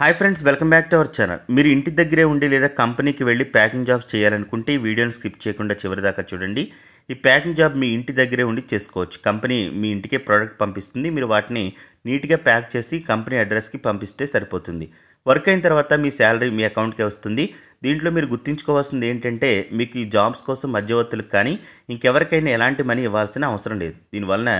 hi friends welcome back to our channel మీరు ఇంటి దగ్గరే ఉండి లేదా కంపెనీకి వెళ్ళి ప్యాకింగ్ జాబ్ చేయాలనుకుంటే ఈ వీడియోని స్కిప్ చేయకుండా చివరిదాకా చూడండి ఈ ప్యాకింగ్ జాబ్ మీ ఇంటి దగ్గరే ఉండి చేసుకోవచ్చు కంపెనీ మీ ఇంటికే ప్రోడక్ట్ పంపిస్తుంది మీరు వాటిని నీట్గా ప్యాక్ చేసి కంపెనీ అడ్రస్కి పంపిస్తే సరిపోతుంది వర్క్ అయిన తర్వాత మీ శాలరీ మీ అకౌంట్కే వస్తుంది దీంట్లో మీరు గుర్తుంచుకోవాల్సింది ఏంటంటే మీకు ఈ జాబ్స్ కోసం మధ్యవర్తులకు కానీ ఇంకెవరికైనా ఎలాంటి మనీ ఇవ్వాల్సిన అవసరం లేదు దీనివలన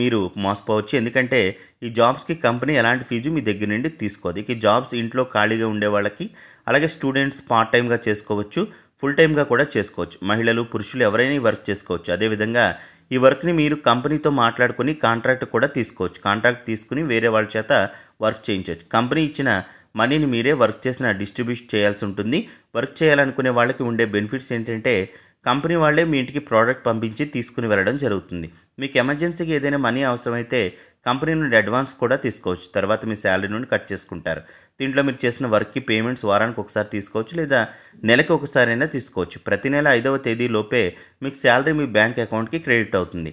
మీరు మోసపోవచ్చు ఎందుకంటే ఈ జాబ్స్కి కంపెనీ ఎలాంటి ఫీజు మీ దగ్గర నుండి తీసుకోదు ఇక జాబ్స్ ఇంట్లో ఖాళీగా ఉండే వాళ్ళకి అలాగే స్టూడెంట్స్ పార్ట్ టైంగా చేసుకోవచ్చు ఫుల్ టైమ్గా కూడా చేసుకోవచ్చు మహిళలు పురుషులు ఎవరైనా ఈ వర్క్ చేసుకోవచ్చు అదేవిధంగా ఈ వర్క్ని మీరు కంపెనీతో మాట్లాడుకుని కాంట్రాక్ట్ కూడా తీసుకోవచ్చు కాంట్రాక్ట్ తీసుకుని వేరే వాళ్ళ చేత వర్క్ చేయించవచ్చు కంపెనీ ఇచ్చిన మనీని మీరే వర్క్ చేసిన డిస్ట్రిబ్యూట్ చేయాల్సి ఉంటుంది వర్క్ చేయాలనుకునే వాళ్ళకి ఉండే బెనిఫిట్స్ ఏంటంటే కంపెనీ వాళ్ళే మీ ఇంటికి ప్రోడక్ట్ పంపించి తీసుకుని వెళ్ళడం జరుగుతుంది మీకు ఎమర్జెన్సీకి ఏదైనా మనీ అవసరమైతే కంపెనీ నుండి అడ్వాన్స్ కూడా తీసుకోవచ్చు తర్వాత మీ శాలరీ నుండి కట్ చేసుకుంటారు దీంట్లో మీరు చేసిన వర్క్కి పేమెంట్స్ వారానికి ఒకసారి తీసుకోవచ్చు లేదా నెలకి ఒకసారైనా తీసుకోవచ్చు ప్రతి నెల ఐదవ తేదీలోపే మీకు శాలరీ మీ బ్యాంక్ అకౌంట్కి క్రెడిట్ అవుతుంది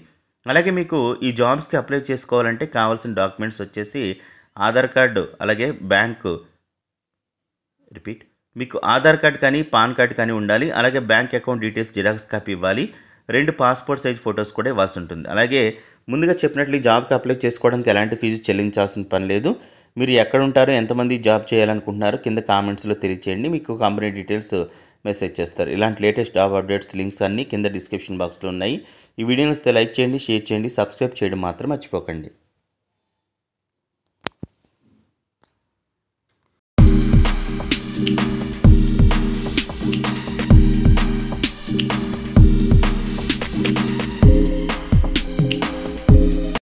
అలాగే మీకు ఈ జాబ్స్కి అప్లై చేసుకోవాలంటే కావాల్సిన డాక్యుమెంట్స్ వచ్చేసి ఆధార్ కార్డు అలాగే బ్యాంకు రిపీట్ మీకు ఆధార్ కార్డ్ కానీ పాన్ కార్డ్ కానీ ఉండాలి అలాగే bank account details xerox copy ఇవ్వాలి రెండు పాస్పోర్ట్ సైజ్ ఫొటోస్ కూడా ఇవ్వాల్సి ఉంటుంది అలాగే ముందుగా చెప్పినట్లు ఈ జాబ్కి అప్లై చేసుకోవడానికి ఎలాంటి ఫీజు చెల్లించాల్సిన పని లేదు మీరు ఎక్కడ ఉంటారో ఎంతమంది జాబ్ చేయాలనుకుంటున్నారో కింద కామెంట్స్లో తెలియచేయండి మీకు కంపెనీ డీటెయిల్స్ మెసేజ్ చేస్తారు ఇలాంటి లేటెస్ట్ జాబ్ అప్డేట్స్ లింక్స్ అన్నీ కింద డిస్క్రిప్షన్ బాక్స్లో ఉన్నాయి ఈ వీడియోని వస్తే లైక్ చేయండి షేర్ చేయండి సబ్స్క్రైబ్ చేయడం మాత్రం మర్చిపోకండి